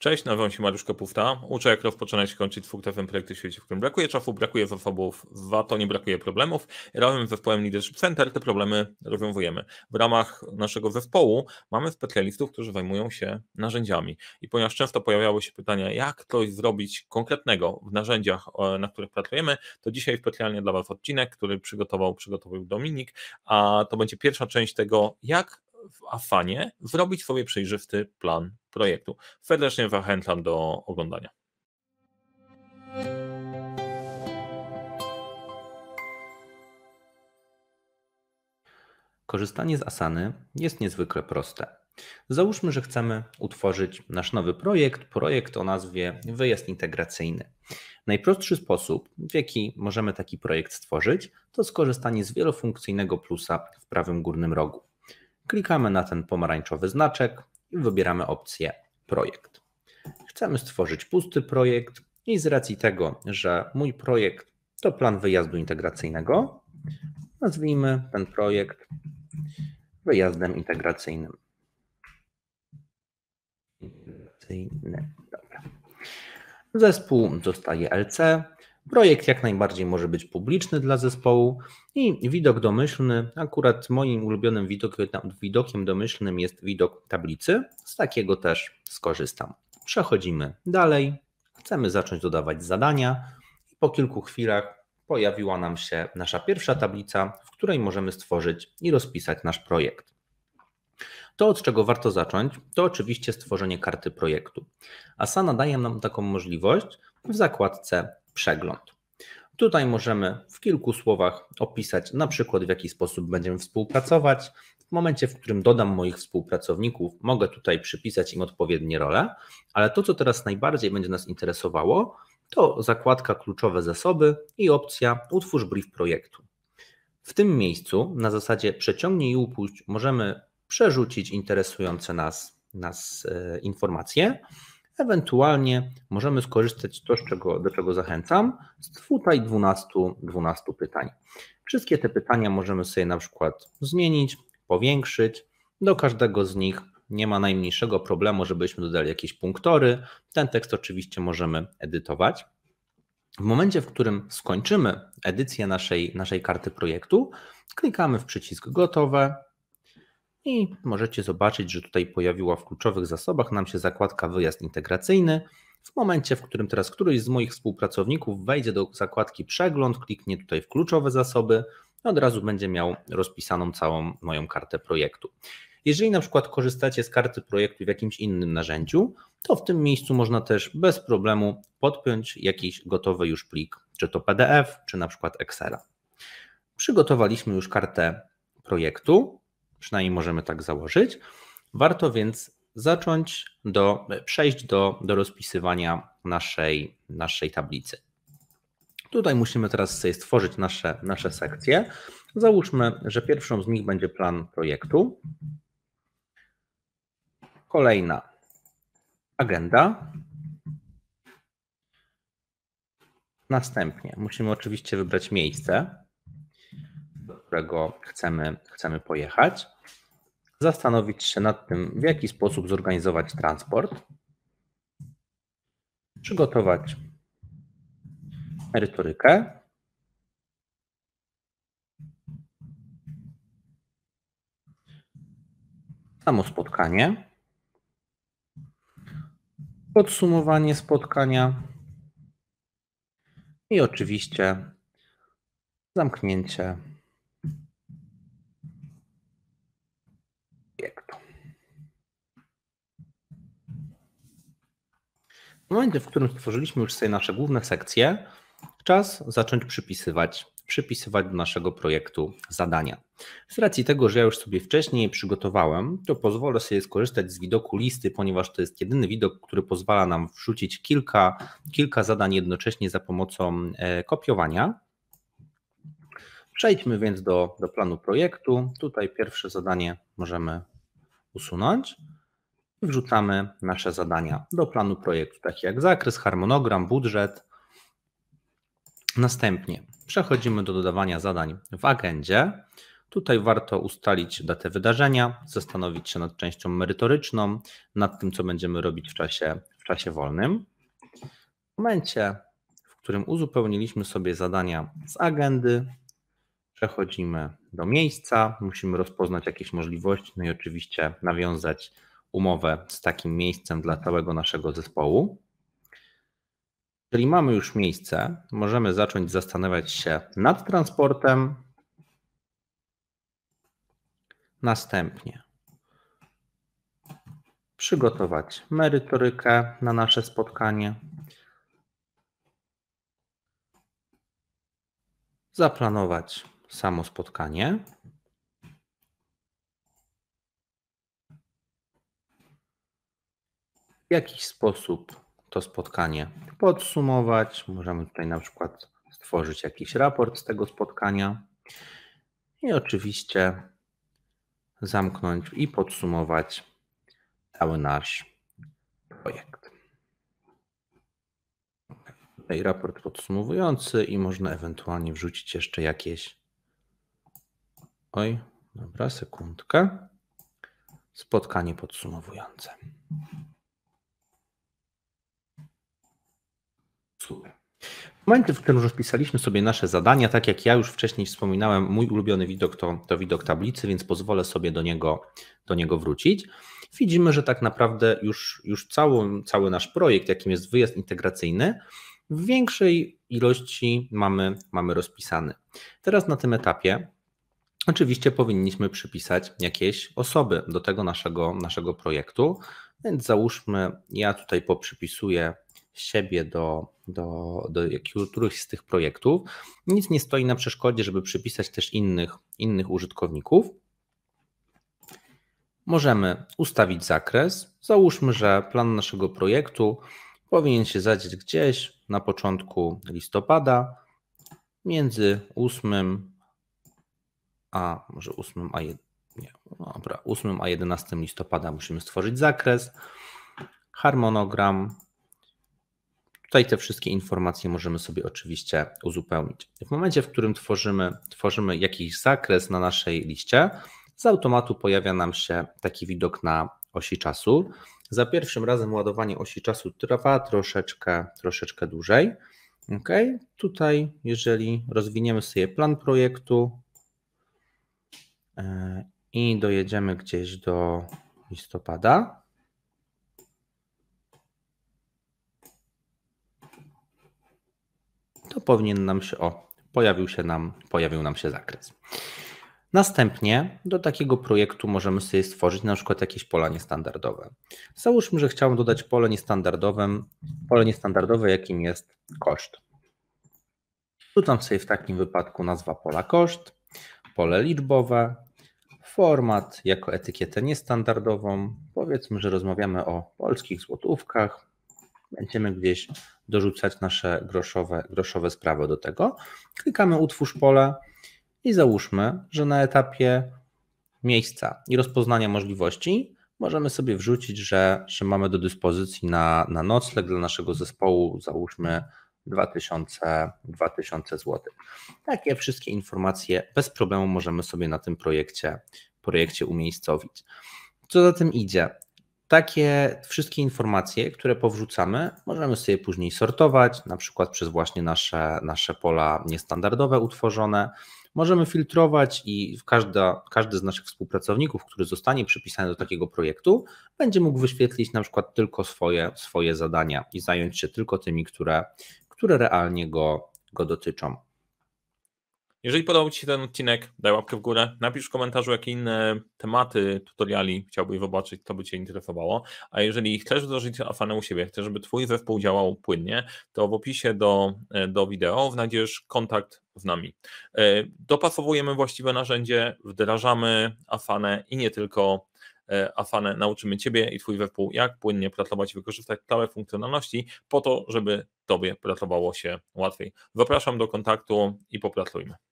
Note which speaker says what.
Speaker 1: Cześć, nazywam się Mariusz Kopufta. Uczę, jak rozpoczynać i kończyć twórcowym projekty w świecie, w którym brakuje czasu, brakuje zasobów, za to nie brakuje problemów. Razem z zespołem Leadership Center te problemy rozwiązujemy. W ramach naszego zespołu mamy specjalistów, którzy zajmują się narzędziami. I ponieważ często pojawiały się pytania, jak coś zrobić konkretnego w narzędziach, e, na których pracujemy, to dzisiaj specjalnie dla Was odcinek, który przygotował, przygotował Dominik, a to będzie pierwsza część tego, jak w Afanie zrobić sobie przejrzysty plan projektu. Serdecznie zachęcam do oglądania.
Speaker 2: Korzystanie z Asany jest niezwykle proste. Załóżmy, że chcemy utworzyć nasz nowy projekt, projekt o nazwie Wyjazd Integracyjny. Najprostszy sposób, w jaki możemy taki projekt stworzyć, to skorzystanie z wielofunkcyjnego plusa w prawym górnym rogu. Klikamy na ten pomarańczowy znaczek, i wybieramy opcję projekt. Chcemy stworzyć pusty projekt i z racji tego, że mój projekt to plan wyjazdu integracyjnego, nazwijmy ten projekt wyjazdem integracyjnym. Integracyjny. Dobra. Zespół zostaje LC, Projekt jak najbardziej może być publiczny dla zespołu i widok domyślny, akurat moim ulubionym widokiem, domyślnym jest widok tablicy. Z takiego też skorzystam. Przechodzimy dalej. Chcemy zacząć dodawać zadania. Po kilku chwilach pojawiła nam się nasza pierwsza tablica, w której możemy stworzyć i rozpisać nasz projekt. To, od czego warto zacząć, to oczywiście stworzenie karty projektu. Asana daje nam taką możliwość w zakładce przegląd. Tutaj możemy w kilku słowach opisać, na przykład w jaki sposób będziemy współpracować. W momencie, w którym dodam moich współpracowników, mogę tutaj przypisać im odpowiednie role, ale to, co teraz najbardziej będzie nas interesowało, to zakładka kluczowe zasoby i opcja utwórz brief projektu. W tym miejscu na zasadzie przeciągnij i upuść możemy przerzucić interesujące nas, nas e, informacje Ewentualnie możemy skorzystać z czego, do czego zachęcam, z tutaj 12, 12 pytań. Wszystkie te pytania możemy sobie na przykład zmienić, powiększyć. Do każdego z nich nie ma najmniejszego problemu, żebyśmy dodali jakieś punktory. Ten tekst oczywiście możemy edytować. W momencie, w którym skończymy edycję naszej, naszej karty projektu, klikamy w przycisk gotowe, i możecie zobaczyć, że tutaj pojawiła w kluczowych zasobach nam się zakładka wyjazd integracyjny. W momencie, w którym teraz któryś z moich współpracowników wejdzie do zakładki przegląd, kliknie tutaj w kluczowe zasoby, no od razu będzie miał rozpisaną całą moją kartę projektu. Jeżeli na przykład korzystacie z karty projektu w jakimś innym narzędziu, to w tym miejscu można też bez problemu podpiąć jakiś gotowy już plik, czy to PDF, czy na przykład Excela. Przygotowaliśmy już kartę projektu. Przynajmniej możemy tak założyć. Warto więc zacząć do, przejść do, do rozpisywania naszej, naszej tablicy. Tutaj musimy teraz sobie stworzyć nasze, nasze sekcje. Załóżmy, że pierwszą z nich będzie plan projektu. Kolejna agenda. Następnie musimy oczywiście wybrać miejsce do którego chcemy, chcemy pojechać, zastanowić się nad tym, w jaki sposób zorganizować transport, przygotować merytorykę. Samo spotkanie, podsumowanie spotkania i oczywiście zamknięcie momencie, w którym stworzyliśmy już sobie nasze główne sekcje, czas zacząć przypisywać, przypisywać do naszego projektu zadania. Z racji tego, że ja już sobie wcześniej przygotowałem, to pozwolę sobie skorzystać z widoku listy, ponieważ to jest jedyny widok, który pozwala nam wrzucić kilka, kilka zadań jednocześnie za pomocą e, kopiowania. Przejdźmy więc do, do planu projektu. Tutaj pierwsze zadanie możemy usunąć wrzucamy nasze zadania do planu projektu, takie jak zakres, harmonogram, budżet. Następnie przechodzimy do dodawania zadań w agendzie. Tutaj warto ustalić datę wydarzenia, zastanowić się nad częścią merytoryczną, nad tym, co będziemy robić w czasie, w czasie wolnym. W momencie, w którym uzupełniliśmy sobie zadania z agendy, przechodzimy do miejsca, musimy rozpoznać jakieś możliwości, no i oczywiście nawiązać umowę z takim miejscem dla całego naszego zespołu. Czyli mamy już miejsce, możemy zacząć zastanawiać się nad transportem. Następnie przygotować merytorykę na nasze spotkanie, zaplanować samo spotkanie w jakiś sposób to spotkanie podsumować. Możemy tutaj na przykład stworzyć jakiś raport z tego spotkania i oczywiście zamknąć i podsumować cały nasz projekt. Tutaj raport podsumowujący i można ewentualnie wrzucić jeszcze jakieś. Oj, dobra, sekundkę. Spotkanie podsumowujące. Super. W momencie, w którym już wpisaliśmy sobie nasze zadania, tak jak ja już wcześniej wspominałem, mój ulubiony widok to, to widok tablicy, więc pozwolę sobie do niego, do niego wrócić. Widzimy, że tak naprawdę już, już cały, cały nasz projekt, jakim jest wyjazd integracyjny, w większej ilości mamy, mamy rozpisany. Teraz na tym etapie oczywiście powinniśmy przypisać jakieś osoby do tego naszego, naszego projektu, więc załóżmy, ja tutaj poprzypisuję siebie do, do, do którychś z tych projektów, nic nie stoi na przeszkodzie, żeby przypisać też innych, innych użytkowników. Możemy ustawić zakres. Załóżmy, że plan naszego projektu powinien się zadzieć gdzieś na początku listopada, między 8 a może 8 a Nie, dobra, 8 a 11 listopada musimy stworzyć zakres, harmonogram, Tutaj te wszystkie informacje możemy sobie oczywiście uzupełnić. W momencie, w którym tworzymy, tworzymy jakiś zakres na naszej liście, z automatu pojawia nam się taki widok na osi czasu. Za pierwszym razem ładowanie osi czasu trwa troszeczkę, troszeczkę dłużej. Ok, tutaj, jeżeli rozwiniemy sobie plan projektu e, i dojedziemy gdzieś do listopada, to powinien nam się, o, pojawił się nam, pojawił nam się zakres. Następnie do takiego projektu możemy sobie stworzyć na przykład jakieś pola niestandardowe. Załóżmy, że chciałbym dodać pole niestandardowe, pole niestandardowe, jakim jest koszt. Rzucam sobie w takim wypadku nazwa pola koszt, pole liczbowe, format jako etykietę niestandardową. Powiedzmy, że rozmawiamy o polskich złotówkach, będziemy gdzieś dorzucać nasze groszowe, groszowe sprawy do tego. Klikamy utwórz pole i załóżmy, że na etapie miejsca i rozpoznania możliwości możemy sobie wrzucić, że, że mamy do dyspozycji na, na nocleg dla naszego zespołu, załóżmy 2000, 2000 zł. Takie wszystkie informacje bez problemu możemy sobie na tym projekcie, projekcie umiejscowić. Co za tym idzie? takie wszystkie informacje, które powrzucamy, możemy sobie później sortować, na przykład przez właśnie nasze, nasze pola niestandardowe utworzone. Możemy filtrować i każda, każdy z naszych współpracowników, który zostanie przypisany do takiego projektu, będzie mógł wyświetlić na przykład tylko swoje, swoje zadania i zająć się tylko tymi, które, które realnie go, go dotyczą.
Speaker 1: Jeżeli podobał Ci się ten odcinek, daj łapkę w górę, napisz w komentarzu, jakie inne tematy, tutoriali chciałbyś zobaczyć, to by Cię interesowało. A jeżeli chcesz wdrożyć Afanę u siebie, chcesz, żeby Twój zespół działał płynnie, to w opisie do, e, do wideo znajdziesz kontakt z nami. E, dopasowujemy właściwe narzędzie, wdrażamy Afanę i nie tylko e, Afanę. Nauczymy Ciebie i Twój zespół, jak płynnie pracować i wykorzystać całe funkcjonalności po to, żeby Tobie pracowało się łatwiej. Zapraszam do kontaktu i popracujmy.